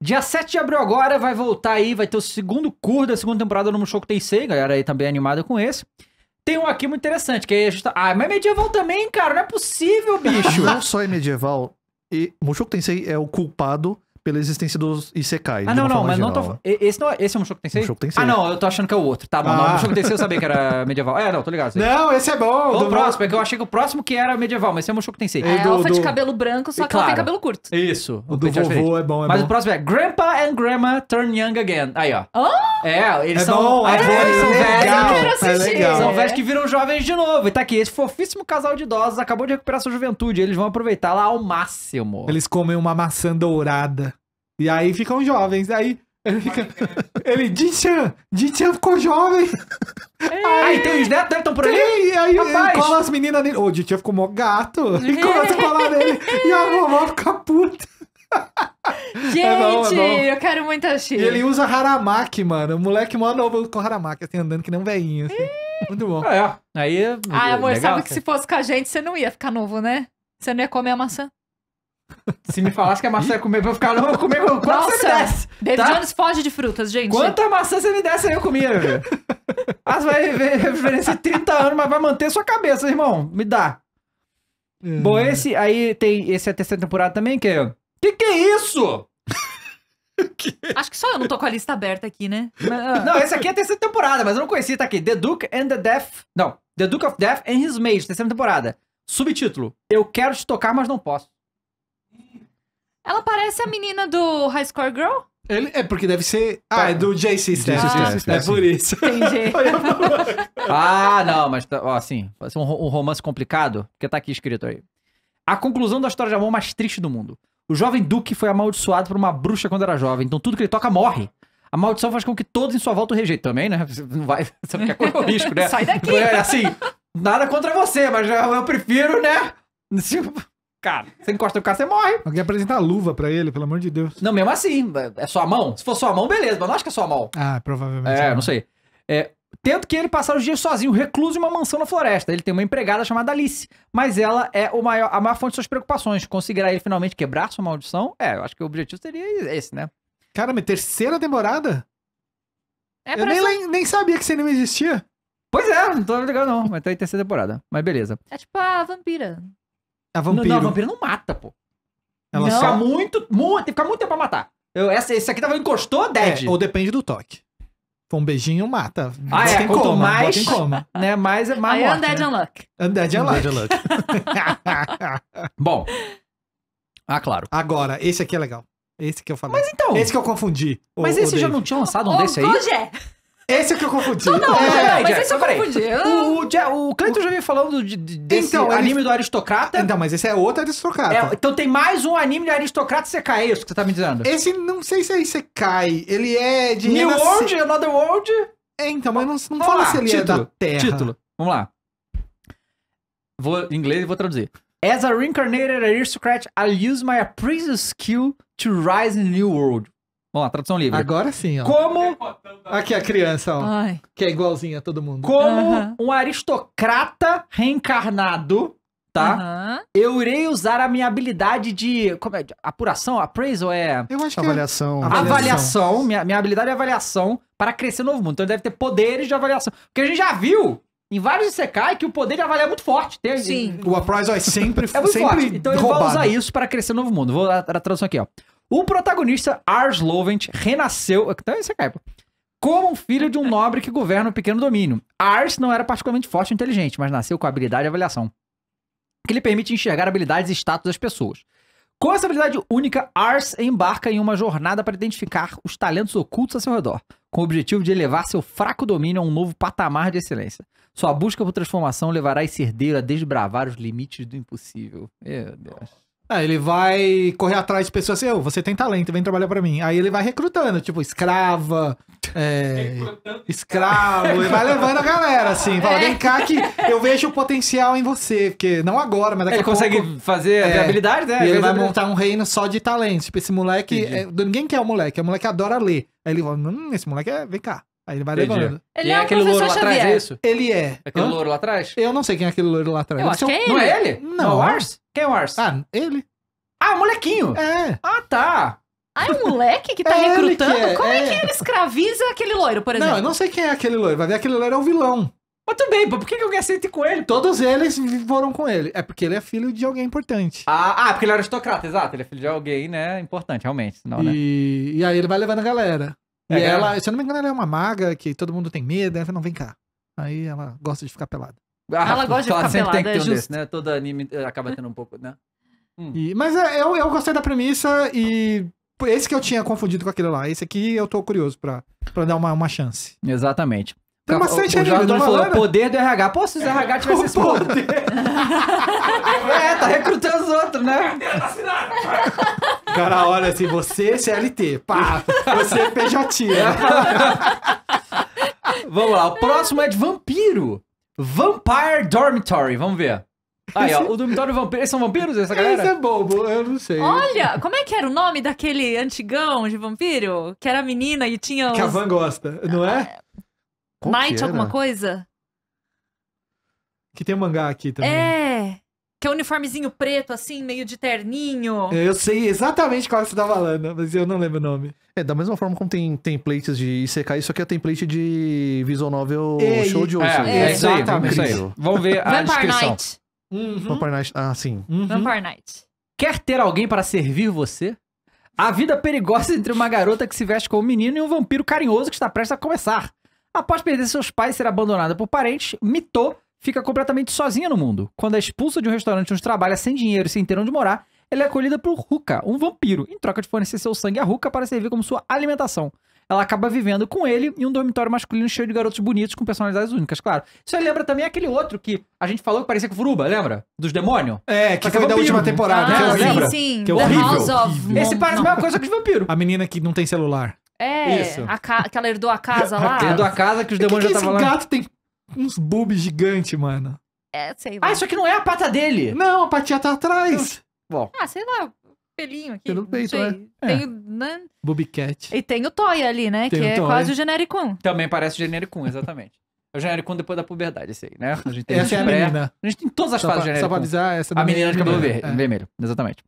Dia 7 de abril agora vai voltar aí, vai ter o segundo curso da segunda temporada no Mushoku Tensei, galera aí também animada com esse. Tem um aqui muito interessante, que é justa... Ah, mas é medieval também, cara, não é possível, bicho. não só é medieval, e Mushoku Tensei é o culpado pela existência dos Isekai. Ah, não, não, mas geral. não tô. Esse, não, é, esse é um Mushoku Tensei? Mushoku Tensei. Ah, não, eu tô achando que é o outro. Tá bom, é ah. não, Mushoku Tensei eu sabia que era medieval. É, não, tô ligado. Sei. Não, esse é bom. O o próximo, é que eu achei que o próximo que era medieval, mas esse é o Mushoku Tensei. É, é do, alfa do... de cabelo branco, só que claro. ela tem cabelo curto. Isso. O, o do vovô é, é bom, é Mas bom. o próximo é Grandpa and Grandma Turn Young Again. Aí, ó. Oh! É, eles é são... Bom, é, bom, eles é são velhos. Eles São velhos que viram jovens de novo. E tá aqui, esse fofíssimo casal de idosos acabou de recuperar sua juventude. Eles vão aproveitar lá ao máximo. Eles comem uma maçã dourada. E aí ficam jovens. Aí ele fica. Ele, Dinchan! Dinchan ficou jovem! Aí tem os netos, estão por aí? e aí Rapaz. ele cola as meninas nele. Ô, o Dinchan ficou mó gato! E começa a colar nele. E a vovó fica puta. Gente, é bom, é bom. eu quero muito assistir. E ele usa Haramaki, mano. O moleque mó novo com Haramaki, assim, andando que nem um velhinho, assim. Muito bom. É, aí... É ah, amor, legal, sabe que se fosse com a gente, você não ia ficar novo, né? Você não ia comer a maçã. Se me falasse que a maçã ia comer pra eu ficar, louco comigo, comer quanto Nossa, você me desse. David tá? Jones foge de frutas, gente. Quanta maçã você me desse aí eu comia, velho. Ah, você vai viver referência 30 anos, mas vai manter sua cabeça, irmão. Me dá. Hum. Bom, esse aí tem. Esse é a terceira temporada também, que é. Que que é isso? Acho que só eu não tô com a lista aberta aqui, né? Ah. não, esse aqui é a terceira temporada, mas eu não conheci tá aqui. The Duke and the Death. Não, The Duke of Death and His Mage, terceira temporada. Subtítulo: Eu quero te tocar, mas não posso. Ela parece a menina do High Score Girl? Ele, é porque deve ser. Ah, tá. é do Jay Statham. Ah, é por isso. Entendi. ah, não, mas tá, ó, assim, vai ser um, um romance complicado, porque tá aqui escrito aí. A conclusão da história de amor mais triste do mundo. O jovem Duque foi amaldiçoado por uma bruxa quando era jovem, então tudo que ele toca morre. A maldição faz com que todos em sua volta o rejeitem também, né? Você não vai, você não quer correr o risco, né? Sai daqui! É, assim, nada contra você, mas eu prefiro, né? Cara, você encosta no carro, você morre. Alguém apresenta a luva pra ele, pelo amor de Deus. Não, mesmo assim, é, é sua mão. Se for sua mão, beleza, mas não acho que é sua mão. Ah, provavelmente. É, é. não sei. É, que ele passar os dias sozinho, recluso em uma mansão na floresta. Ele tem uma empregada chamada Alice, mas ela é o maior, a maior fonte de suas preocupações. Conseguirá ele finalmente quebrar sua maldição? É, eu acho que o objetivo seria esse, né? Caramba, terceira temporada? É, eu nem, essa... nem sabia que esse anime existia. Pois é, não tô ligado não, mas tá em terceira temporada. Mas beleza. É tipo a vampira. A é vampiro. Não, não, a não mata, pô. Ela não. só... muito, muito, tem que ficar muito tempo pra matar. Eu, essa, esse aqui tava, encostou, é, dead. É, ou depende do toque. com Um beijinho mata. Ah, bota é, quanto coma, mais, bota em coma. Né, mais, é, mais Aí morte, é Undead né? Unluck. Undead Unluck. Unluck. Bom. Ah, claro. Agora, esse aqui é legal. Esse que eu falei. Mas então. Esse que eu confundi. Mas o, esse o já não tinha lançado um o desse aí? Hoje é. Esse é o que eu confundi. Não, não, é, mas esse eu confundi. O, ah. o, o Cleiton já veio falando de, de, desse então, anime ele... do aristocrata. Então, mas esse é outro aristocrata. É, então tem mais um anime de aristocrata CK, é isso que você tá me dizendo? Esse não sei se é cai. Ele é de. New Renasc... World? Another World? É, então, mas não, não fala lá, se ele título, é da Terra. Título. Vamos lá. Vou em inglês e vou traduzir. As a reincarnated aristocrat, I'll use my previous skill to rise in the new world. Vamos lá, tradução livre. Agora sim, ó. Como. Aqui a criança, ó. Ai. Que é igualzinha a todo mundo. Como uh -huh. um aristocrata reencarnado, tá? Uh -huh. Eu irei usar a minha habilidade de. Como é? Apuração? Appraisal é. Eu acho avaliação. que. É... Avaliação. Avaliação. Minha, minha habilidade é avaliação para crescer no novo mundo. Então ele deve ter poderes de avaliação. Porque a gente já viu em vários secai que o poder de avaliar é muito forte. Tem, Sim. O Appraisal é sempre, é muito sempre forte. Então roubado. eu vou usar isso para crescer no novo mundo. Vou dar a tradução aqui, ó. O protagonista, Ars Lovent, renasceu. Ah, então, é isso é caipa como um filho de um nobre que governa um pequeno domínio. Ars não era particularmente forte e inteligente, mas nasceu com habilidade e avaliação, que lhe permite enxergar habilidades e status das pessoas. Com essa habilidade única, Ars embarca em uma jornada para identificar os talentos ocultos a seu redor, com o objetivo de elevar seu fraco domínio a um novo patamar de excelência. Sua busca por transformação levará esse herdeiro a desbravar os limites do impossível. Meu Deus. É, ele vai correr atrás de pessoas assim, oh, você tem talento, vem trabalhar para mim. Aí ele vai recrutando, tipo, escrava, é, escravo, e vai levando a galera, assim, fala, vem cá que é. eu vejo o potencial em você, porque não agora, mas daqui ele a pouco... Ele consegue fazer é, habilidade, né? E ele vai montar um reino só de talentos, tipo, esse moleque, é, ninguém quer o moleque, o moleque adora ler. Aí ele fala, hum, esse moleque é, vem cá, Aí ele vai Entendi. levando. Ele é, é aquele louro lá atrás, é isso? Ele é. Aquele Hã? louro lá atrás? Eu não sei quem é aquele louro lá atrás. Eu acho que é ele. Não é ele? Não. não. É o Ars? Quem é o Ars? Ah, ele. Ah, o molequinho. É. Ah, tá. Ah, é um moleque que tá é recrutando? Que é, Como é. é. que ele escraviza aquele loiro, por exemplo? Não, eu não sei quem é aquele loiro. Vai ver, aquele loiro é o um vilão. Mas tudo bem, por que alguém aceita com ele? Todos eles foram com ele. É porque ele é filho de alguém importante. Ah, ah porque ele é aristocrata, exato. Ele é filho de alguém, né? Importante, realmente. Senão, né? e... Né? e aí ele vai levando a galera. É, e ela, se eu não me engano, ela é uma maga que todo mundo tem medo. Ela fala, não, vem cá. Aí ela gosta de ficar pelada. Ah, ela gosta de ficar pelada, tem que ter é um justo. desse, né? Todo anime eh, acaba tendo um pouco, né? Hum. E, mas é, eu, eu gostei da premissa e esse que eu tinha confundido com aquele lá. Esse aqui eu tô curioso pra, pra dar uma, uma chance. Exatamente. Tem bastante sete O jogador falou, né? poder do RH. Pô, se os RH tivessem esse poder. poder. é, tá recrutando os outros, né? O cara olha assim, você é CLT, pá, você é PJ. Vamos lá, o próximo é de vampiro. Vampire Dormitory, vamos ver. Aí, ó, o dormitório vampiro. Esses são vampiros, essa galera? Esse é bobo, eu não sei. Olha, como é que era o nome daquele antigão de vampiro? Que era menina e tinha. Os... Que a Van gosta, não é? Ah, qual Night alguma coisa? Que tem um mangá aqui também. É. Que é um uniformezinho preto, assim, meio de terninho. Eu sei exatamente qual que você tá falando, mas eu não lembro o nome. É, da mesma forma como tem templates de ICK, isso aqui é template de Visual Novel Show de hoje É, é, é, exatamente. Isso Vamos ver a Vampire descrição. Night. Uhum. Vampire Night. Ah, sim. Uhum. Vampire Night. Quer ter alguém para servir você? A vida perigosa entre uma garota que se veste como um menino e um vampiro carinhoso que está prestes a começar. Após perder seus pais e ser abandonada por parentes, Mitô fica completamente sozinha no mundo. Quando é expulsa de um restaurante onde trabalha sem dinheiro e sem ter onde morar, ela é acolhida por Ruka, um vampiro, em troca de fornecer seu sangue a Ruka para servir como sua alimentação. Ela acaba vivendo com ele em um dormitório masculino cheio de garotos bonitos com personalidades únicas, claro. Isso lembra também aquele outro que a gente falou que parecia com Furuba, lembra? Dos demônios? É, que, que foi da última temporada. Ah, sim, lembra? sim. Que é horrível. Esse parece a mesma coisa que os vampiros. A menina que não tem celular. É, Isso. A ca... que ela herdou a casa lá. Herdou a casa que os é demônios que que já estavam é lá. Esse gato tem uns boobs gigante, mano. É, sei lá. Ah, isso aqui não é a pata dele. Não, a patinha tá atrás. Bom. Ah, sei lá. Pelinho aqui. Pelo peito, é. Tem é. o... Né? Bubicat. E tem o Toy ali, né? Tem que é quase o Genericum. Também parece o Genericum, exatamente. É o Genericum depois da puberdade, esse aí, né? A gente tem essa é a menina. A gente tem todas as só fases do Genericum. Só pra avisar, essa A é menina de cabelo vermelho, é. vermelho, exatamente.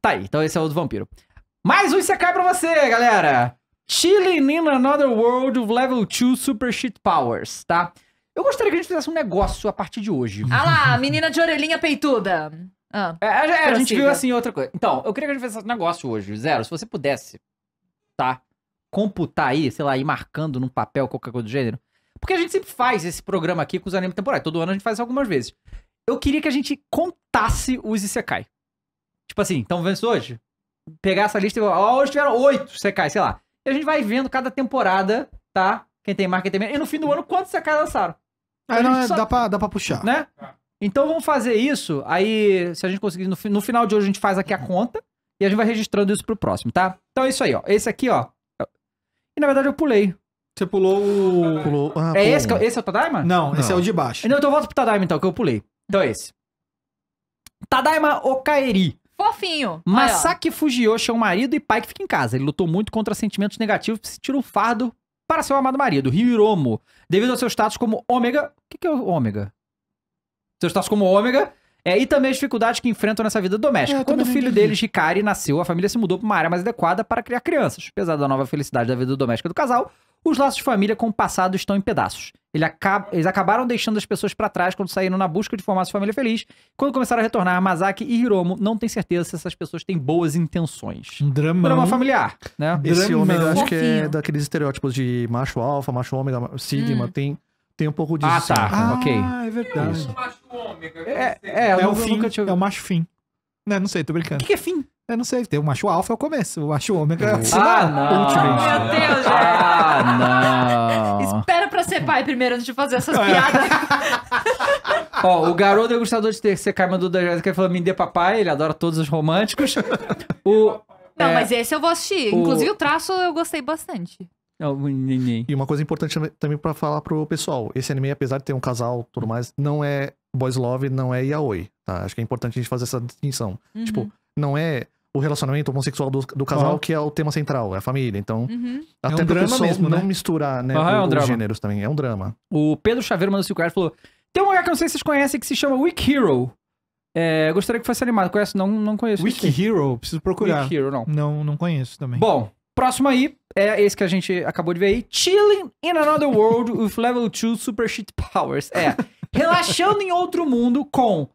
Tá aí, então esse é o do vampiro. Mais um Isekai pra você, galera! Chile in Another World of Level 2 Super Shit Powers, tá? Eu gostaria que a gente fizesse um negócio a partir de hoje. Ah lá, menina de orelhinha peituda. Ah, é, é, a gente viu assim outra coisa. Então, eu queria que a gente fizesse um negócio hoje, Zero. Se você pudesse, tá? Computar aí, sei lá, ir marcando num papel, qualquer coisa do gênero. Porque a gente sempre faz esse programa aqui com os animes temporais. Todo ano a gente faz algumas vezes. Eu queria que a gente contasse os Isekai. Tipo assim, então vendo hoje? Pegar essa lista e. Ó, hoje tiveram oito Isekai, sei lá. E a gente vai vendo cada temporada, tá? Quem tem marca, quem tem menos. E no fim do ano, quantos se é lançaram? aí ah, então não, é, só... dá, pra, dá pra puxar. Né? Então vamos fazer isso. Aí, se a gente conseguir, no, no final de hoje a gente faz aqui a conta e a gente vai registrando isso pro próximo, tá? Então é isso aí, ó. Esse aqui, ó. E na verdade eu pulei. Você pulou o. Pulou... Ah, é esse, que, é esse é o Tadaima? Não, não, esse é o de baixo. Então eu volto pro Tadaima então, que eu pulei. Então é esse. Tadaima Okaeri. Fofinho. Masaki Fujiyoshi é um marido e pai que fica em casa. Ele lutou muito contra sentimentos negativos e se tirou um fardo para seu amado marido, Hiromo. Devido ao seu status como ômega... O que, que é o ômega? Seu status como ômega, é, e também as dificuldades que enfrentam nessa vida doméstica. É, Quando o filho deles, Ricari, nasceu, a família se mudou para uma área mais adequada para criar crianças. Apesar da nova felicidade da vida doméstica do casal, os laços de família com o passado estão em pedaços. Eles acabaram deixando as pessoas para trás quando saíram na busca de formar sua família feliz. Quando começaram a retornar, Masaki e Hiromo não têm certeza se essas pessoas têm boas intenções. Um Drama familiar, né? Esse homem, acho que é daqueles estereótipos de macho alfa, macho ômega, sigma, hum. tem tem um pouco disso. Ah, tá. Ah, ok. Ah, é verdade. É, é, é, o fim, é o macho fim. Não, não sei, tô brincando. O que, que é fim? Eu não sei, tem o macho alfa é o começo, o macho ômega é o Ah, não! Ultimate. Meu Deus, gente. Ah, né? ah, não! Espera pra ser pai primeiro antes de fazer essas é. piadas. Ó, o garoto degustador de terceira K mandou da Jéssica falou: me dê papai, ele adora todos os românticos. o. Não, é, mas esse eu vou assistir. O... Inclusive o traço eu gostei bastante. É e uma coisa importante também para falar pro pessoal: esse anime, apesar de ter um casal tudo mais, não é Boys Love, não é Yaoi. Tá? Acho que é importante a gente fazer essa distinção. Uhum. Tipo, não é o relacionamento homossexual do, do casal que é o tema central, é a família. Então, uhum. até é um drama mesmo, não né? misturar né, o, é um os gêneros também. É um drama. O Pedro Chaveiro mandou 5 reais falou: Tem um lugar que eu não sei se vocês conhecem que se chama Weak Hero. É, gostaria que fosse animado. Conhece? Não, não conheço. Weak Hero? Preciso procurar. Hero, não. Não, não conheço também. Bom, Próximo aí é esse que a gente acabou de ver aí. Chilling in Another World with Level 2 Super Shit Powers. É. Relaxando em outro mundo com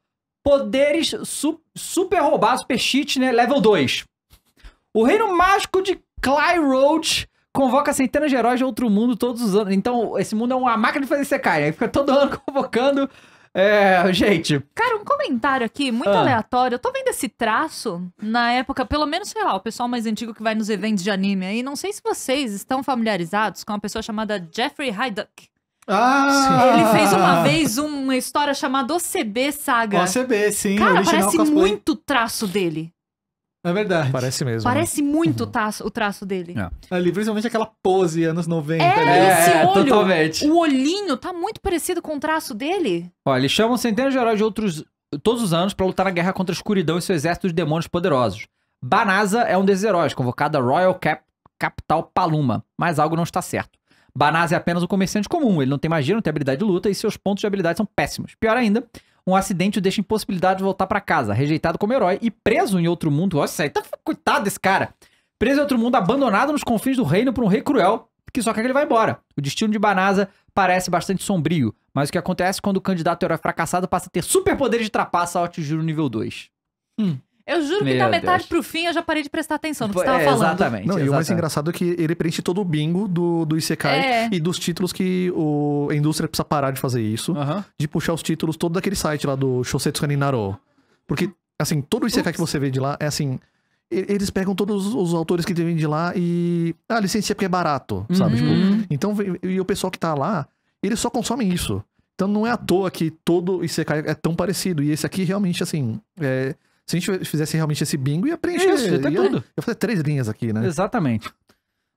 poderes su super roubados, super cheat, né? Level 2. O reino mágico de Cly Road convoca centenas de heróis de outro mundo todos os anos. Então, esse mundo é uma máquina de fazer secar. ele fica todo ano convocando é, gente. Cara, um comentário aqui, muito ah. aleatório. Eu tô vendo esse traço na época, pelo menos, sei lá, o pessoal mais antigo que vai nos eventos de anime aí. Não sei se vocês estão familiarizados com uma pessoa chamada Jeffrey Hyduck. Ah! Ele fez uma vez uma história chamada OCB Saga. OCB, sim. Cara, parece muito traço dele. É verdade. Parece mesmo. Né? Parece né? muito uhum. traço, o traço dele. É. Ali, principalmente aquela pose anos 90. É, né? esse é, é, olho. Totalmente. O olhinho tá muito parecido com o traço dele. Olha, eles chamam centenas de heróis de outros todos os anos para lutar na guerra contra a escuridão e seu exército de demônios poderosos. Banasa é um desses heróis, convocado a Royal Cap, Capital Paluma, mas algo não está certo. Banasa é apenas um comerciante comum, ele não tem magia, não tem habilidade de luta e seus pontos de habilidade são péssimos. Pior ainda, um acidente o deixa impossibilidade de voltar para casa, rejeitado como herói e preso em outro mundo. Olha isso aí, tá coitado desse cara. Preso em outro mundo, abandonado nos confins do reino por um rei cruel, que só quer que ele vá embora. O destino de Banasa parece bastante sombrio, mas o que acontece quando o candidato herói fracassado passa a ter superpoderes de trapaça ao atingir o nível 2? Hum. Eu juro que Meu da metade Deus. pro fim eu já parei de prestar atenção no que você tava é, falando. Exatamente. Não, exatamente. e o mais engraçado é que ele preenche todo o bingo do, do Isekai é. e dos títulos que o, a indústria precisa parar de fazer isso. Uh -huh. De puxar os títulos todo daquele site lá do Shosetsu Naro. Porque, assim, todo o Isekai Ups. que você vê de lá é assim. Eles pegam todos os autores que vêm de lá e. Ah, licencia porque é barato, sabe? Tipo, uhum. Tipo, então, e o pessoal que tá lá, eles só consomem isso. Então não é à toa que todo Isekai é tão parecido. E esse aqui realmente, assim. É, se a gente fizesse realmente esse bingo, ia preencher Isso, ia ter ia, tudo. Ia fazer três linhas aqui, né? Exatamente.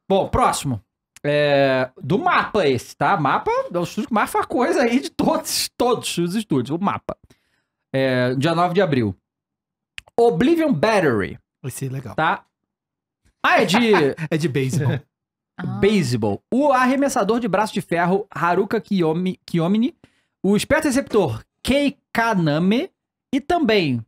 Bom, próximo. É, do mapa esse, tá? Mapa, é mapa mais coisa aí de todos, todos os estúdios. O mapa. É, dia 9 de abril. Oblivion Battery. Esse é legal. Tá? Ah, é de... é de baseball. Ah. Baseball. O arremessador de braço de ferro Haruka Kiyomi, Kiyomini, o esperto receptor Kei Kaname e também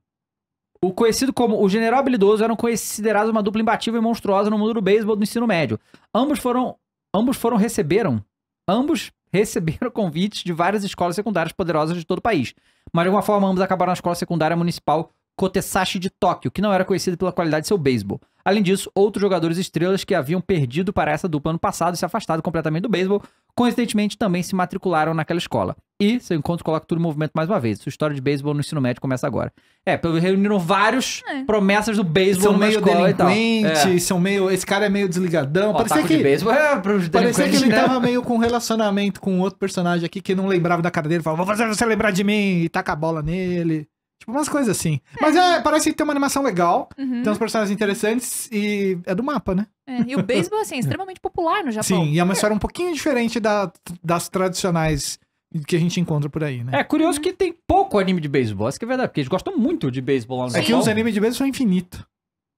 o conhecido como o General Habilidoso eram considerados uma dupla imbatível e monstruosa no mundo do beisebol do ensino médio. Ambos foram, ambos foram receberam, ambos receberam convites de várias escolas secundárias poderosas de todo o país. Mas de alguma forma ambos acabaram na escola secundária municipal Kotesashi de Tóquio, que não era conhecido pela qualidade de seu beisebol. Além disso, outros jogadores estrelas que haviam perdido para essa dupla ano passado e se afastado completamente do beisebol, coincidentemente também se matricularam naquela escola. E seu encontro coloca tudo em movimento mais uma vez. Sua história de beisebol no ensino médio começa agora. É, pelo reuniram vários é. promessas do beisebol são meio escola delinquente, é. são meio, esse cara é meio desligadão, Ó, parecia que de beisebol é pros parecia que ele né? tava meio com um relacionamento com outro personagem aqui que não lembrava da cara dele, falava: "Vou fazer você lembrar de mim" e taca a bola nele. Tipo, umas coisas assim. É. Mas é, parece que tem uma animação legal, Uhum. tem uns personagens interessantes e é do mapa, né? É, E o beisebol, assim, é extremamente popular no Japão. Sim, e é uma é. história um pouquinho diferente da- das tradicionais que a gente encontra por aí, né? É curioso uhum. que tem pouco anime de beisebol. Isso que é verdade, porque eles gostam muito de beisebol lá no É, Japão. que os animes de beisebol são infinitos.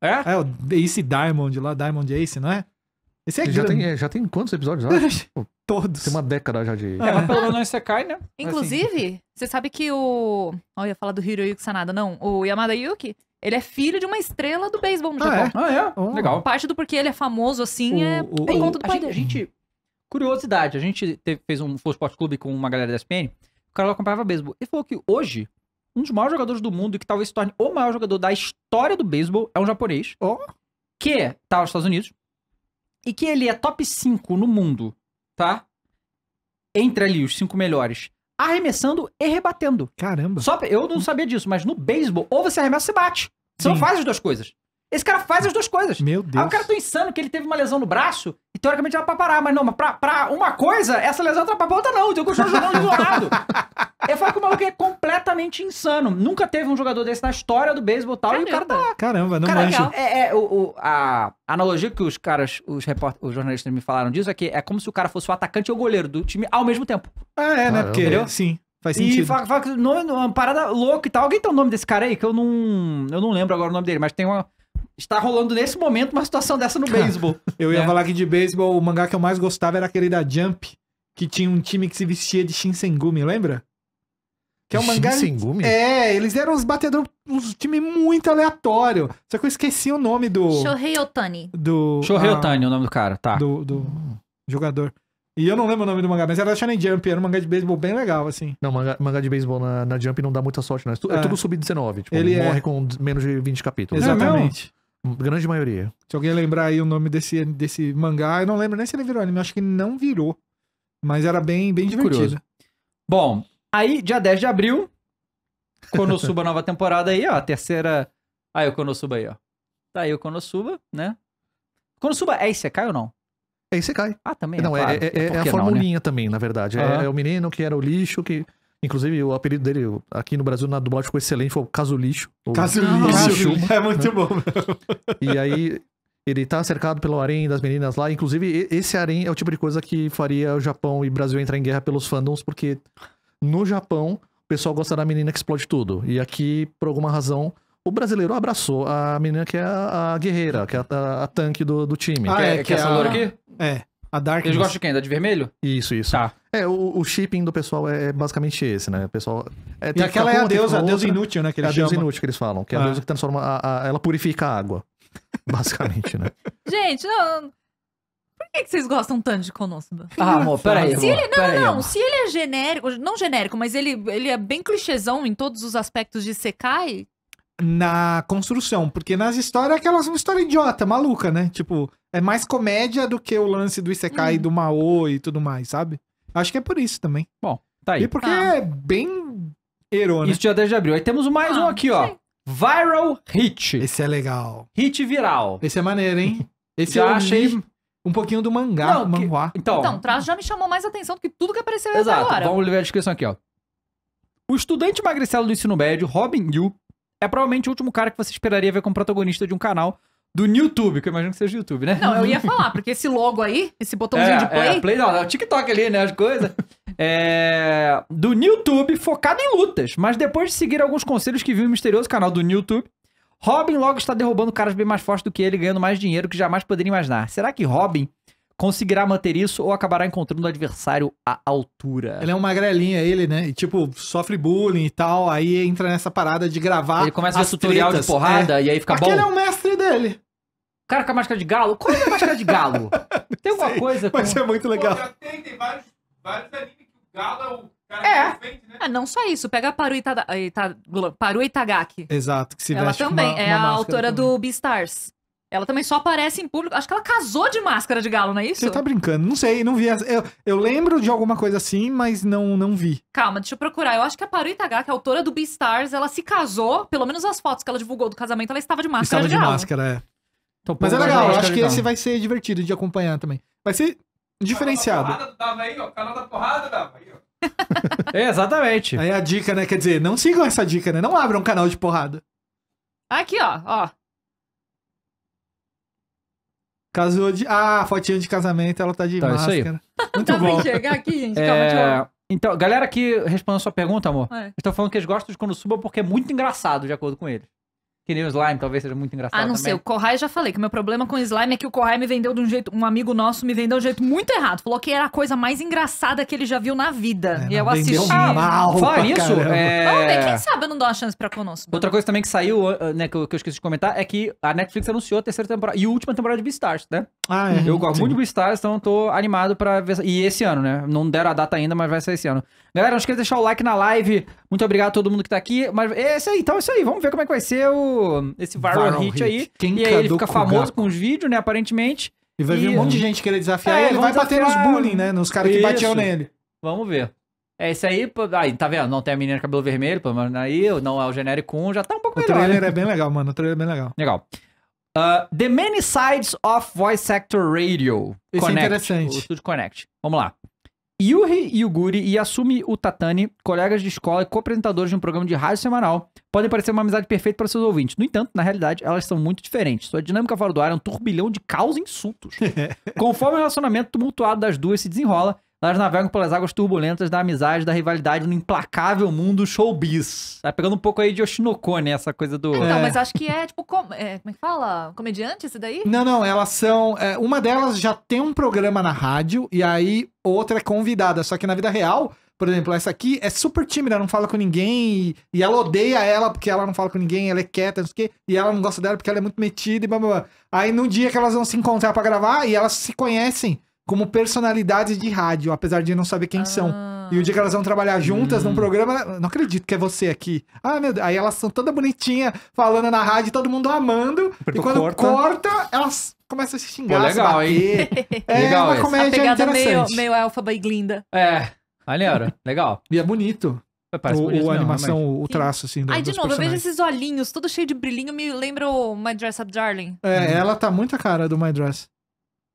É? É, o Ace Diamond lá, Diamond Ace, não é? Esse é já tem, já tem quantos episódios? Todos. Tem uma década já de. É, mas pelo menos você é cai, né? Inclusive, assim. você sabe que o. Olha, eu ia falar do Hiroyuki Sanada, não. O Yamada Yuki, ele é filho de uma estrela do beisebol no ah, Japão. É? Ah, é? Oh. Legal. Parte do porquê ele é famoso assim o, é por conta do pai a dele. Gente, curiosidade, a gente teve, fez um Flow Sport Clube com uma galera da SPN, o cara lá acompanhava beisebol. Ele falou que hoje, um dos maiores jogadores do mundo, e que talvez se torne o maior jogador da história do beisebol, é um japonês. Oh. Que é, tá nos Estados Unidos, e que ele é top 5 no mundo, tá? Entre ali os cinco melhores. Arremessando e rebatendo. Caramba. Só, eu não sabia disso, mas no beisebol, ou você arremessa ou você bate. Você Sim. não faz as duas coisas. Esse cara faz as duas coisas. Meu Deus. Ah, Aí o cara tá insano que ele teve uma lesão no braço teoricamente era pra parar, mas não, mas pra, pra uma coisa, essa lesão era pra outra, não. Então continuou jogando isolado. eu falei que o maluco é completamente insano. Nunca teve um jogador desse na história do beisebol tal. Caramba. E o cara tá. Caramba, não cara, mancha. É, é o, o, a analogia que os caras, os, repórter, os jornalistas me falaram disso é que é como se o cara fosse o atacante e o goleiro do time ao mesmo tempo. Ah, é, né? Porque, Entendeu? Sim. Faz sentido. E fala, fala, nome, uma parada louca e tal. Alguém tem o nome desse cara aí? Que eu não. Eu não lembro agora o nome dele, mas tem uma Está rolando nesse momento uma situação dessa no beisebol. Eu ia é. falar que de beisebol, o mangá que eu mais gostava era aquele da Jump, que tinha um time que se vestia de Shinsengumi, lembra? Que é um mangá. Shinsengumi? É, eles eram os batedores, uns time muito aleatório. Só que eu esqueci o nome do. Shohei Otani. Do. Shohei ah, Otani, ah, o nome do cara, tá. Do, do hum. jogador. E eu não lembro o nome do mangá, mas era da Shonen Jump, era um mangá de beisebol bem legal, assim. Não, mangá, mangá de beisebol na, na, Jump não dá muita sorte, não. É, tudo, é. é tudo sub-19, tipo, ele morre é... com menos de 20 capítulos. É Exatamente. Grande maioria. Se alguém lembrar aí o nome desse, desse mangá, eu não lembro nem se ele virou anime, acho que não virou. Mas era bem, bem divertido. Curioso. Bom, aí, dia 10 de abril, Konosuba nova temporada aí, ó. A terceira. Aí o Konosuba aí, ó. Tá aí o Konosuba, né? Konosuba é Isekai ou não? É Isekai. Ah, também. Não, é, é claro. é, é, é a formulinha não, né? também, na verdade. Uhum. É, o menino que era o lixo que Inclusive, o apelido dele aqui no Brasil, na dublagem, ficou excelente, foi o Caso Lixo. Caso Lixo. É muito né? bom. E aí, ele tá cercado pelo harém das meninas lá. Inclusive, esse harém é o tipo de coisa que faria o Japão e o Brasil entrar em guerra pelos fandoms, porque no Japão, o pessoal gosta da menina que explode tudo. E aqui, por alguma razão, o brasileiro abraçou a menina que é a, guerreira, que é a, a, a tanque do, do time. Ah, é que é, que é, que é essa loura aqui? É. A dark Eles gostam de quem? Da de vermelho? Isso, isso. Tá. É, o, o shipping do pessoal é, é basicamente esse, né? O pessoal. É, e aquela é a deusa, a deusa inútil, né? Que eles é a deusa inútil que eles falam, que é a é. deusa que transforma. A, a, ela purifica a água. Basicamente, né? Gente, não. Por que, que vocês gostam tanto de Konosuba? Ah, amor, peraí. Se ele, não, peraí, não, se ele é genérico, não genérico, mas ele, ele é bem clichêzão em todos os aspectos de Sekai, na construção, porque nas histórias é aquela história idiota, maluca, né? Tipo, é mais comédia do que o lance do Isekai hum. do Mao e tudo mais, sabe? Acho que é por isso também. Bom, tá aí. E porque ah. é bem erô, Isso né? Isso já desde abril. Aí temos mais ah, um aqui, ó. Viral Hit. Esse é legal. Hit viral. Esse é maneiro, hein? Esse eu achei um pouquinho do mangá, Não, manhua. Que... Então, então, o traço já me chamou mais atenção do que tudo que apareceu exato. até agora. Vamos ler a descrição aqui, ó. O estudante magricelo do ensino médio, Robin Yu, é provavelmente o último cara que você esperaria ver como protagonista de um canal do YouTube, que eu imagino que seja YouTube, né? Não, eu ia falar, porque esse logo aí, esse botãozinho é, de play. É, play não, é o TikTok ali, né? As coisas. é, do YouTube, focado em lutas. Mas depois de seguir alguns conselhos que viu no misterioso canal do YouTube, Robin logo está derrubando caras bem mais fortes do que ele, ganhando mais dinheiro que jamais poderia imaginar. Será que Robin conseguirá manter isso ou acabará encontrando o adversário à altura. Ele é um magrelinha, ele, né? E, tipo, sofre bullying e tal, aí entra nessa parada de gravar. Ele começa a ver tutorial tretas. de porrada é. e aí fica Aquele bom. Aquele é o mestre dele. O cara com a máscara de galo? Qual é a máscara de galo? tem alguma Sei, coisa. Mas com... é muito legal. Pô, já tem, tem vários, vários animes que o galo é o. Cara é. Que né? Ah, não só isso. Pega a Paru, Itada... Paru Itagaki. Exato, que se Ela também uma, é a autora também. do Beastars. Ela também só aparece em público. Acho que ela casou de máscara de galo, não é isso? Você tá brincando? Não sei, não vi. Eu, eu lembro de alguma coisa assim, mas não, não vi. Calma, deixa eu procurar. Eu acho que a Paru Itaga, que é autora do Beastars, ela se casou, pelo menos as fotos que ela divulgou do casamento, ela estava de máscara estava de, de galo. máscara, é. Então, mas é legal, acho que então. esse vai ser divertido de acompanhar também. Vai ser diferenciado. Canal da porrada, aí, ó. Canal da porrada, Dava, aí, ó. é, exatamente. Aí a dica, né? Quer dizer, não sigam essa dica, né? Não abram um canal de porrada. Aqui, ó, ó. Casou de. Ah, fotinho de casamento, ela tá de tá, máscara. Isso aí. Muito Dá bom. pra enxergar aqui, gente? É... Calma então, galera que respondendo a sua pergunta, amor, é. estão falando que eles gostam de quando Konosuba porque é muito engraçado, de acordo com eles. Que nem o slime, talvez seja muito engraçado. Ah, não também. sei. O Corrai já falei que o meu problema com o slime é que o Corrai me vendeu de um jeito. Um amigo nosso me vendeu de um jeito muito errado. Falou que era a coisa mais engraçada que ele já viu na vida. É, e eu assisti. Ah, mal fala isso. É... quem sabe eu não dou uma chance pra conosco. Outra né? coisa também que saiu, ah, né, que eu, que eu esqueci de comentar, é que a Netflix anunciou a terceira temporada e a última temporada de Beastars, né? Ah, é. Eu gosto muito de Beastars, então eu tô animado pra ver. E esse ano, né? Não deram a data ainda, mas vai ser esse ano. Galera, não esqueça de deixar o like na live. Muito obrigado a todo mundo que tá aqui. Mas é isso aí, então é isso aí. Vamos ver como é que vai ser o... esse viral, viral hit, hit, aí. Quem e aí ele fica famoso gato. com os vídeos, né? Aparentemente. E vai vir um monte de gente querer desafiar. É, ele vai desafiar... bater nos bullying, né? Nos caras que batiam nele. Vamos ver. É isso aí. Aí, tá vendo? Não tem a menina cabelo vermelho, pelo menos aí. Não é o genérico 1. Já tá um pouco o melhor. O né? trailer né? é bem legal, mano. O trailer é bem legal. Legal. Uh, the Many Sides of Voice Actor Radio. Isso é Connect, é interessante. O Studio Connect. Vamos lá. Yuri Yuguri e Asumi Utatani, colegas de escola e co-apresentadores de um programa de rádio semanal, podem parecer uma amizade perfeita para seus ouvintes. No entanto, na realidade, elas são muito diferentes. Sua dinâmica fora do ar é um turbilhão de caos e insultos. Conforme o relacionamento tumultuado das duas se desenrola, elas navegam pelas águas turbulentas da amizade, da rivalidade, no implacável mundo showbiz. Tá pegando um pouco aí de Oshinoko, né? Essa coisa do. Então, é. mas acho que é tipo. Com... É, como é que fala? Comediante isso daí? Não, não. Elas são. É, uma delas já tem um programa na rádio e aí outra é convidada. Só que na vida real, por exemplo, essa aqui é super tímida, não fala com ninguém e, e ela odeia ela porque ela não fala com ninguém, ela é quieta, não sei o quê. E ela não gosta dela porque ela é muito metida e blá blá blá. Aí no dia que elas vão se encontrar para gravar e elas se conhecem como personalidades de rádio, apesar de não saber quem ah. são. E o dia que elas vão trabalhar juntas hum. num programa, não acredito que é você aqui. Ah, meu Deus. Aí elas são toda bonitinha, falando na rádio, todo mundo amando. e quando corta... corta, elas começam a se xingar. Pô, legal, hein? é legal uma comédia a pegada interessante. Meio, meio Elfaba e Glinda. É, maneiro, legal. E é bonito. Parece o, a animação, não, o traço, assim, do, Aí, de novo, eu vejo esses olhinhos, todo cheio de brilhinho, me lembra o My Dress Up Darling. É, hum. ela tá muito a cara do My Dress.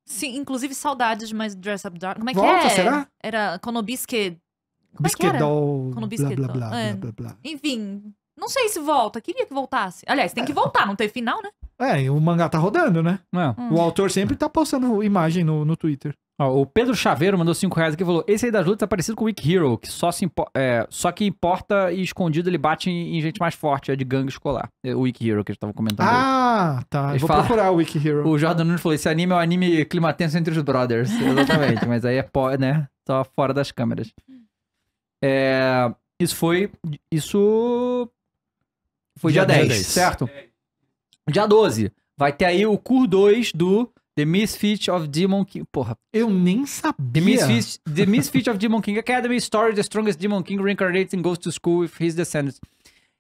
Sim, inclusive saudades de mais Dress Up Dark. Como é que Volta, é? será? Era Konobisuke... Como Biscuit é que era? blá, blá, blá, é. blá, blá, blá. Enfim, não sei se volta. Queria que voltasse. Aliás, tem que é. voltar, não teve final, né? É, o mangá tá rodando, né? É. Hum. O autor sempre tá postando imagem no, no Twitter. Ó, o Pedro Chaveiro mandou 5 reais aqui e falou: Esse aí das lutas é parecido com o Weak Hero, que só, se é, só que importa e escondido ele bate em, em, gente mais forte, é de gangue escolar. É o Weak Hero que gente estava comentando. Ah, aí. tá. Eles vou procurar o Weak Hero. O Jordan Nunes falou: Esse anime é um anime climatenso entre os brothers. Exatamente, mas aí é pó, né? Só fora das câmeras. É, isso foi. Isso. Foi dia, dia 10, 10, certo? Dia 12. Vai ter aí o Cur 2 do The Misfit of Demon King. Porra. Eu nem sabia. The Misfit, the Misfit of Demon King Academy, Story, The Strongest Demon King Reincarnates and Goes to School with His Descendants.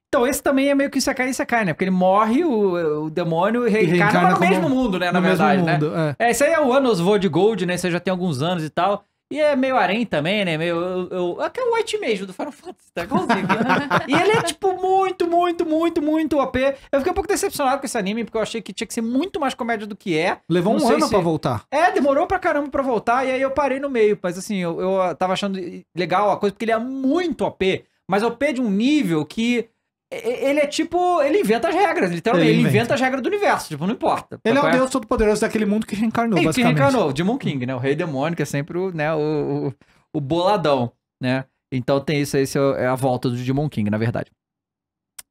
Então, esse também é meio que Isekai Isekai, né? Porque ele morre, o, o demônio e reencarna, reencarna no mesmo mundo, né? Na verdade, né? mundo, né? É. é, esse aí é o Anos Void Gold, né? aí já tem alguns anos e tal. E é meio arém também, né? Meio. Eu, eu, aqui é o White Mage do Final Fantasy, tá e ele é, tipo, muito, muito, muito, muito OP. Eu fiquei um pouco decepcionado com esse anime, porque eu achei que tinha que ser muito mais comédia do que é. Levou Não um ano se... pra voltar. É, demorou pra caramba pra voltar, e aí eu parei no meio. Mas assim, eu, eu tava achando legal a coisa, porque ele é muito OP. Mas OP é de um nível que é, é, ele é tipo. Ele inventa as regras, literalmente. Ele, ele inventa. inventa as regras do universo, tipo, não importa. Ele é o é? deus todo-poderoso daquele mundo que reencarnou, ele basicamente. Que reencarnou, o Demon King, né? O rei demônio, que é sempre o, né, o, o, o boladão, né? Então tem isso aí, é a volta do Demon King, na verdade.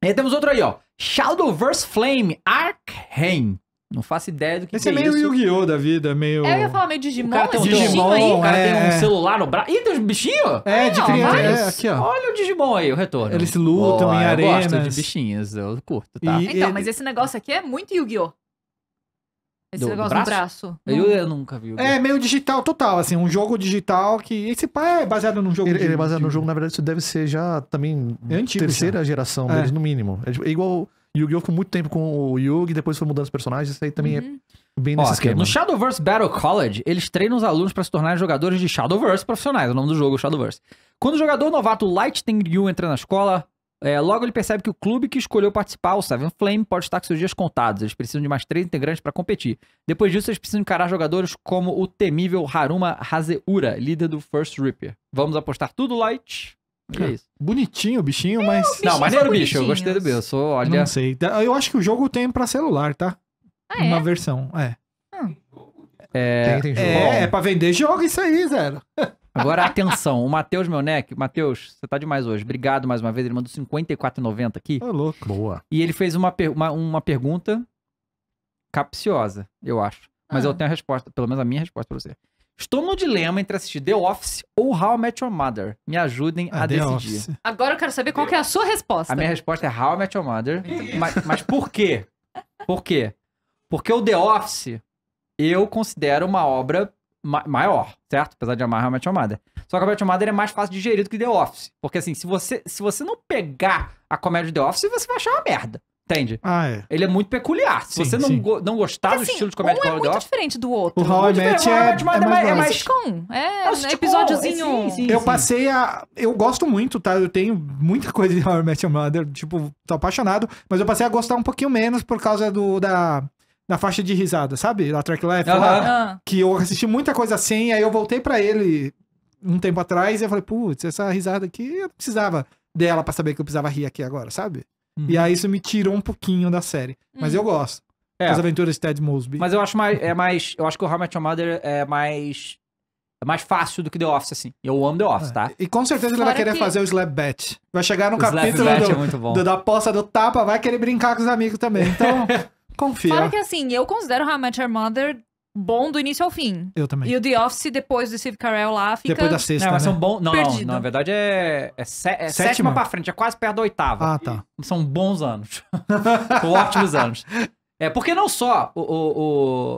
E aí temos outro aí, ó. Shadowverse Flame Arcane. Não faço ideia do que, Esse que é, é meio Yu-Gi-Oh! da vida, meio. É, eu ia falar meio Digimon, o cara tem um Digimon, aí. O cara é... tem um é. celular no braço. Ih, tem um bichinho? É, de criança. É, aqui, ó. Olha o Digimon aí, o retorno. Eles lutam oh, em arenas. Eu gosto de bichinhos, eu curto, tá? E, então, mas esse negócio aqui é muito Yu-Gi-Oh! Esse do negócio braço? do braço. Eu, eu nunca vi. É, meio digital total, assim, um jogo digital que. Esse pai é baseado num jogo. Ele, de... ele é baseado de... num tipo. jogo, na verdade, isso deve ser já também. É antigo, terceira já. geração é. no mínimo. É, tipo, é igual. Yu-Gi-Oh! ficou muito tempo com o Yugi, depois foi mudando os personagens, isso aí também é uhum. é bem nesse Ó, esquema. No Shadowverse Battle College, eles treinam os alunos para se tornarem jogadores de Shadowverse profissionais, é o nome do jogo, Shadowverse. Quando o jogador novato Light Tenryu entra na escola, é, logo ele percebe que o clube que escolheu participar, o Seven Flame, pode estar com seus dias contados. Eles precisam de mais três integrantes para competir. Depois disso, eles precisam encarar jogadores como o temível Haruma Haseura, líder do First Ripper. Vamos apostar tudo, Light? É, é isso. Bonitinho o bichinho, é, mas. Não, era o bicho, eu gostei do bicho. Eu sou, olha. Não sei. Tá, eu acho que o jogo tem pra celular, tá? Ah, é? Uma versão, é. Hum. É, tem, tem é. é, é pra vender jogo isso aí, zero. Agora, atenção, o Matheus Melnec, Matheus, você tá demais hoje. Obrigado mais uma vez, ele mandou 54,90 aqui. Ô, louco. Boa. E ele fez uma, per uma, uma pergunta capciosa, eu acho. Mas ah. eu tenho a resposta, pelo menos a minha resposta pra você. Estou no dilema entre assistir The Office ou How I Met Your Mother. Me ajudem ah, a decidir. Office. Agora eu quero saber qual que é a sua resposta. A minha resposta é How I Met Your Mother. mas, mas por quê? Por quê? Porque o The Office eu considero uma obra ma maior, certo? Apesar de amar How I Met Your Mother. Só que How I Met Your Mother é mais fácil de digerir do que The Office. Porque assim, se você, se você não pegar a comédia de The Office, você vai achar uma merda. Entende? Ah, é. Ele é muito peculiar. Se sim, você não, sim. go não gostar Porque, do assim, estilo de comédia um é muito diferente do outro. O How I Met é, é, mais... É mais, é mais... É, é um né? episódiozinho. Sim, eu passei a... Eu gosto muito, tá? Eu tenho muita coisa de How I Met Your Mother. Tipo, tô apaixonado. Mas eu passei a gostar um pouquinho menos por causa do... Da na faixa de risada, sabe? da Track life uhum. lá, ah. que eu assisti muita coisa assim, aí eu voltei para ele um tempo atrás e eu falei, putz, essa risada aqui eu precisava dela para saber que eu precisava rir aqui agora, sabe? Uhum. E aí isso me tirou um pouquinho da série. Mas eu uhum. gosto. É. As Aventuras de Ted Mosby. Mas eu acho mais. É mais eu acho que o How I Met Your Mother é mais. É mais fácil do que The Office, assim. Eu amo The Office, é. tá? E com certeza ele vai querer que... fazer o Slap Bat Vai chegar no o capítulo é do, é do, da poça do tapa, vai querer brincar com os amigos também. Então, confia. Fora que assim, eu considero How I Met Your Mother bom do início ao fim. Eu também. E o The Office, depois do Steve Carell lá, fica... Depois da sexta, Não, né? são bons... Não, não, na verdade é, é, é sétima. sétima pra frente, é quase perto da oitava. Ah, tá. E são bons anos. ótimos anos. É, porque não só o, o,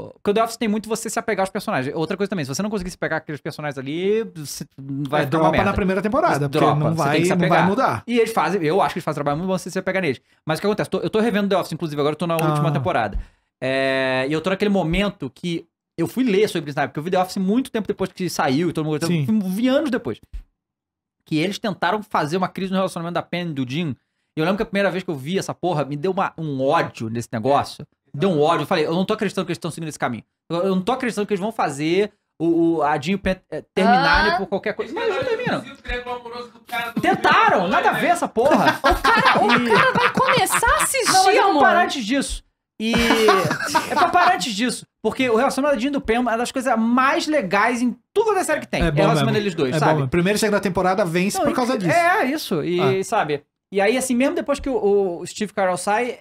o. Porque o The Office tem muito você se apegar aos personagens. Outra coisa também, se você não conseguir se pegar aqueles personagens ali, você vai é, dropa na primeira temporada, porque dropa, não, vai, não vai mudar. E eles fazem, eu acho que eles fazem trabalho muito bom se você se apegar neles. Mas o que acontece? eu tô, eu tô revendo The Office, inclusive, agora eu tô na ah. última temporada. É, e eu tô naquele momento que eu fui ler sobre isso Time, porque Eu vi The Office muito tempo depois que saiu e todo mundo. Sim. Eu vi anos depois. Que eles tentaram fazer uma crise no relacionamento da Penny e do Jim. E eu lembro que a primeira vez que eu vi essa porra, me deu uma, um ódio nesse negócio. Deu um ódio. Eu falei, eu não tô acreditando que eles estão seguindo esse caminho. Eu, não tô acreditando que eles vão fazer o, o a Jim é, ah. por qualquer coisa. Mas eles não terminam. Tentaram, é nada a ver né? essa porra. o, cara, o cara vai começar a assistir, não, mas eu vou parar antes disso. E é pra parar antes disso. Porque o relacionamento do Pema é uma das coisas mais legais em tudo a é série que tem. É, bom, o é relacionamento deles dois, é sabe? Bom. Primeiro e da temporada vence Não, por causa é, disso. É, isso. E, ah. sabe? E aí, assim, mesmo depois que o, Steve Carell sai...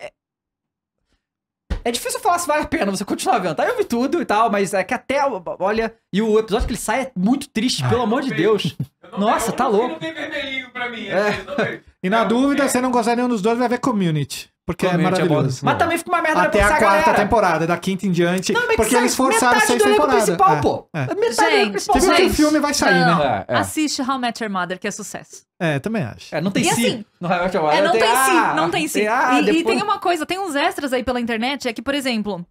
É... difícil falar se vale a pena você continuar vendo. Aí tá? eu vi tudo e tal, mas é que até, olha... E o episódio que ele sai é muito triste, ah, pelo amor de vejo. Deus. Nossa, tá louco. Não tem vermelhinho pra mim. É. E na dúvida, você não gostar nenhum dos dois, vai ver Community. Porque é maravilhoso. Mas também fica uma merda Até a quarta temporada, da quinta em diante. Não, porque eles forçaram seis temporadas. principal, é, pô. É. Gente, principal. gente, que filme vai sair, não. né? É, é. Assiste How Met Your Mother, que é sucesso. É, também acho. É, não tem e Assim, no How Met Your Mother. É, não tem, tem não tem sim. e, depois... e tem uma coisa, tem uns extras aí pela internet, é que, por exemplo,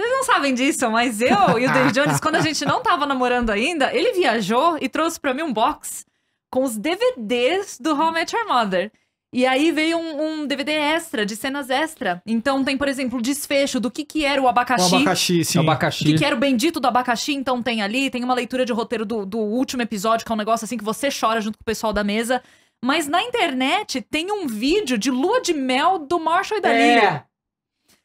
vocês não sabem disso, mas eu e o Dave Jones, quando a gente não tava namorando ainda, ele viajou e trouxe para mim um box com os DVDs do How I Met Your Mother. E aí veio um, um, DVD extra, de cenas extra. Então tem, por exemplo, o desfecho do que que era o abacaxi. O abacaxi, sim. O abacaxi. que que era o bendito do abacaxi, então tem ali. Tem uma leitura de roteiro do, do último episódio, que é um negócio assim que você chora junto com o pessoal da mesa. Mas na internet tem um vídeo de lua de mel do Marshall e da é.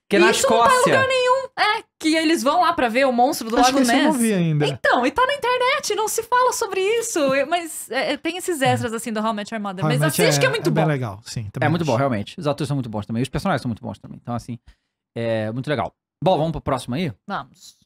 Que é na Isso Escócia. não tá em lugar nenhum. É, que eles vão lá para ver o monstro do Acho Lago Ness. Eu não vi ainda. Então, e tá na internet, não se fala sobre isso. Mas é, é, tem esses é. extras assim do How Met Your Mother. How mas assiste é, que é muito é bom. É legal, sim. É muito bom, realmente. Os atores são muito bons também. Os personagens são muito bons também. Então, assim, é muito legal. Bom, vamos pro próximo aí? Vamos.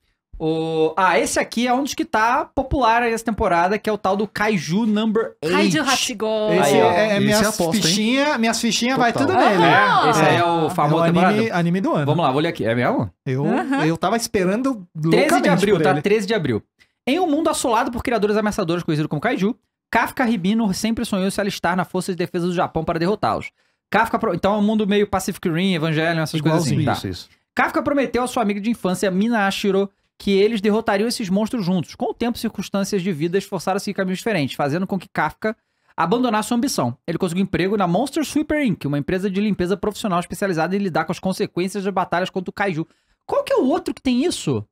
O... Ah, esse aqui é um dos que tá popular aí essa temporada, que é o tal do Kaiju Number 8. Kaiju Hachigol. Esse, aí, é, é minhas, fichinha, minhas fichinhas vai tudo nele. Né? É. Esse é, é o famoso é o anime, anime, do ano. Vamos lá, vou ler aqui. É mesmo? Eu, eu tava esperando 13 de abril, tá? 13 de abril. Em um mundo assolado por criadores ameaçadores conhecidos como Kaiju, Kafka Ribino sempre sonhou se alistar na Força de Defesa do Japão para derrotá-los. Kafka, pro... então é um mundo meio Pacific Rim, Evangelion, essas Igualzinho coisas assim. tá. isso. Kafka prometeu a sua amiga de infância, Minashiro Ashiro, que eles derrotariam esses monstros juntos. Com o tempo, circunstâncias de vida esforçaram-se em caminhos diferentes, fazendo com que Kafka abandonasse sua ambição. Ele conseguiu emprego na Monster Sweeper Inc., uma empresa de limpeza profissional especializada em lidar com as consequências de batalhas contra o Kaiju. Qual que é o outro que tem isso?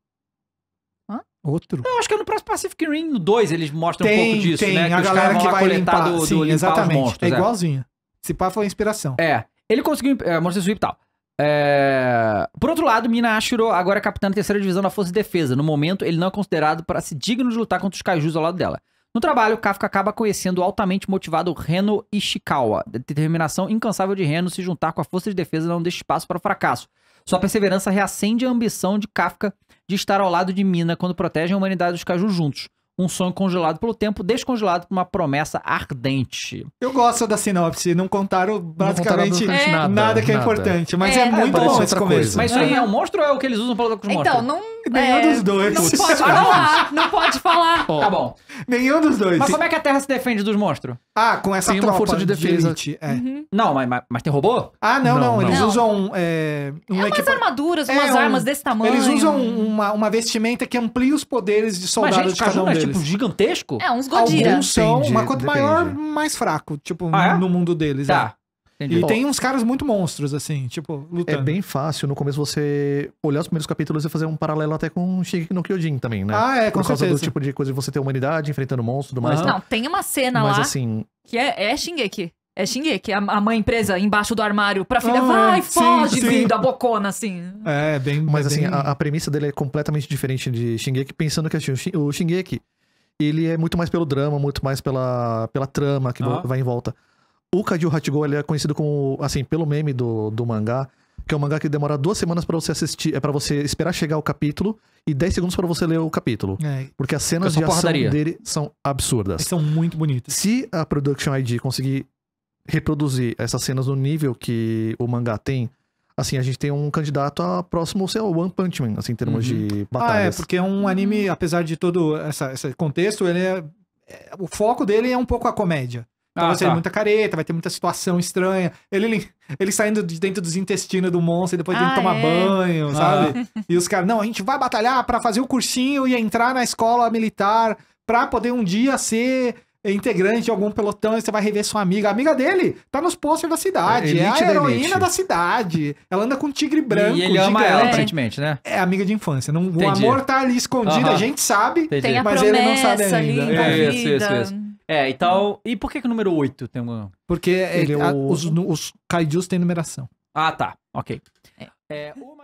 Hã? Outro? Eu acho que é no próximo Pacific Rim, 2, eles mostram tem, um pouco disso, tem. né? Que a galera que vai limpar, do, sim, do limpar exatamente. Monstros, é, é. igualzinho. É. Se pá foi a inspiração. É. Ele conseguiu... É, Monster Sweeper e tal. É... Por outro lado, Mina Ashiro agora é capitã da terceira divisão da Força de Defesa. No momento, ele não é considerado para se digno de lutar contra os kaijus ao lado dela. No trabalho, Kafka acaba conhecendo o altamente motivado Reno Ishikawa. A determinação incansável de Reno se juntar com a Força de Defesa não deixa espaço para o fracasso. Sua perseverança reacende a ambição de Kafka de estar ao lado de Mina quando protege a humanidade dos kaijus juntos um sonho congelado pelo tempo, descongelado por uma promessa ardente. Eu gosto da sinopse, não contaram basicamente não contaram é. nada, nada, que é nada. importante, mas é, é muito bom esse começo. Mas isso aí é um monstro ou é o que eles usam para lutar com os monstros? Então, não... Nenhum é, dos dois. Não pode falar, não pode falar. Oh. Tá bom. Nenhum dos dois. Mas como é que a Terra se defende dos monstros? Ah, com essa tem tropa força de defesa. De elite, é. uhum. Não, mas, mas, mas, tem robô? Ah, não, não. não. Eles não. usam... É, um é umas equipa... armaduras, é umas um... armas desse tamanho. Eles usam uma, uma vestimenta que amplia os poderes de soldados de cada um deles tipo, gigantesco? É, uns Godira. Alguns são, Entendi, mas quanto maior, mais fraco, tipo, ah, é? no mundo deles. Tá. É. E tem uns caras muito monstros, assim, tipo, é lutando. É bem fácil no começo você olhar os primeiros capítulos e fazer um paralelo até com Shingeki no Kyojin também, né? Ah, é, com Por causa certeza. do tipo de coisa de você ter humanidade enfrentando monstros e tudo mais. Não, tá? não, tem uma cena mas, lá assim... que é, é Shingeki. É Shingeki, a, mãe presa embaixo do armário pra filha, ah, vai, sim, foge, vindo, a bocona, assim. É, bem... Mas bem... assim, a, a, premissa dele é completamente diferente de Shingeki, pensando que assim, o Shingeki ele é muito mais pelo drama, muito mais pela, pela trama que ah. vai em volta. O Kaiju Hachigou, ele é conhecido como, assim, pelo meme do, do mangá, que é um mangá que demora duas semanas para você assistir, é para você esperar chegar o capítulo e 10 segundos para você ler o capítulo. É, porque as cenas de porradaria. ação dele são absurdas. Eles são muito bonitas. Se a Production ID conseguir reproduzir essas cenas no nível que o mangá tem, assim, a gente tem um candidato a próximo, sei o One Punch Man, assim, em termos uhum. de batalhas. Ah, é, porque é um anime, uhum. apesar de todo essa, esse contexto, ele é, é, O foco dele é um pouco a comédia. Então ah, vai ter tá. muita careta, vai ter muita situação estranha. Ele, ele, ele saindo de dentro dos intestinos do monstro e depois ah, tem que tomar é? banho, ah. sabe? Ah. E os caras, não, a gente vai batalhar para fazer o cursinho e entrar na escola militar para poder um dia ser é integrante de algum pelotão e você vai rever sua amiga. A amiga dele tá nos posters da cidade. É, é a heroína da, da, cidade. Ela anda com um tigre branco. E ele ama gigante. ela, aparentemente, né? É amiga de infância. Não, o amor tá ali escondido, uhum. a gente sabe, Entendi. mas ele não sabe ainda. É, isso, isso, isso. É, então. E por que, que o número 8 tem uma. Porque é ele, ele é a, o... os, os kaijus têm numeração. Ah, tá. Ok. É, uma...